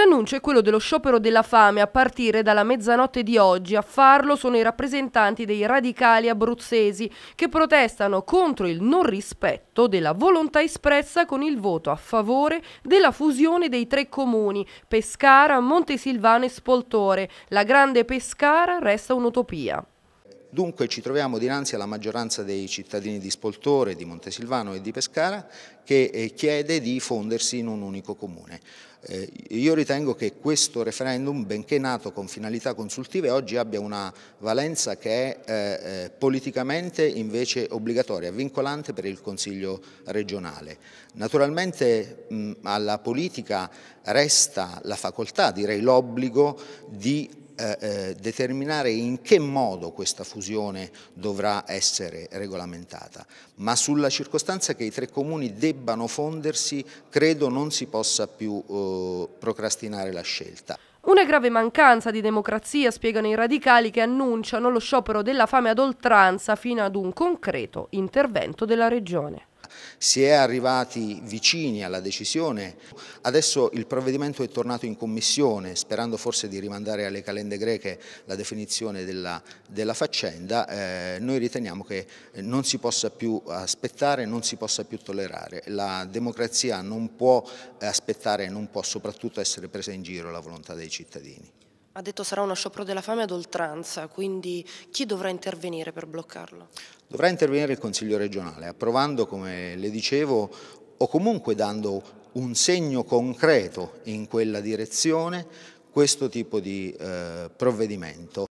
l'annuncio è quello dello sciopero della fame a partire dalla mezzanotte di oggi. A farlo sono i rappresentanti dei radicali abruzzesi che protestano contro il non rispetto della volontà espressa con il voto a favore della fusione dei tre comuni Pescara, Montesilvano e Spoltore. La grande Pescara resta un'utopia. Dunque ci troviamo dinanzi alla maggioranza dei cittadini di Spoltore, di Montesilvano e di Pescara che eh, chiede di fondersi in un unico comune. Eh, io ritengo che questo referendum, benché nato con finalità consultive, oggi abbia una valenza che è eh, politicamente invece obbligatoria, vincolante per il Consiglio regionale. Naturalmente alla politica resta la facoltà, direi l'obbligo, di eh, eh, determinare in che modo questa fusione dovrà essere regolamentata, ma sulla circostanza che i tre comuni debbano fondersi credo non si possa più eh, procrastinare la scelta. Una grave mancanza di democrazia spiegano i radicali che annunciano lo sciopero della fame ad oltranza fino ad un concreto intervento della regione. Si è arrivati vicini alla decisione, adesso il provvedimento è tornato in commissione sperando forse di rimandare alle calende greche la definizione della, della faccenda, eh, noi riteniamo che non si possa più aspettare, non si possa più tollerare. La democrazia non può eh, aspettare, non può soprattutto essere presa in giro la volontà dei cittadini. Ha detto sarà uno sciopero della fame ad oltranza, quindi chi dovrà intervenire per bloccarlo? Dovrà intervenire il Consiglio regionale, approvando, come le dicevo, o comunque dando un segno concreto in quella direzione questo tipo di eh, provvedimento.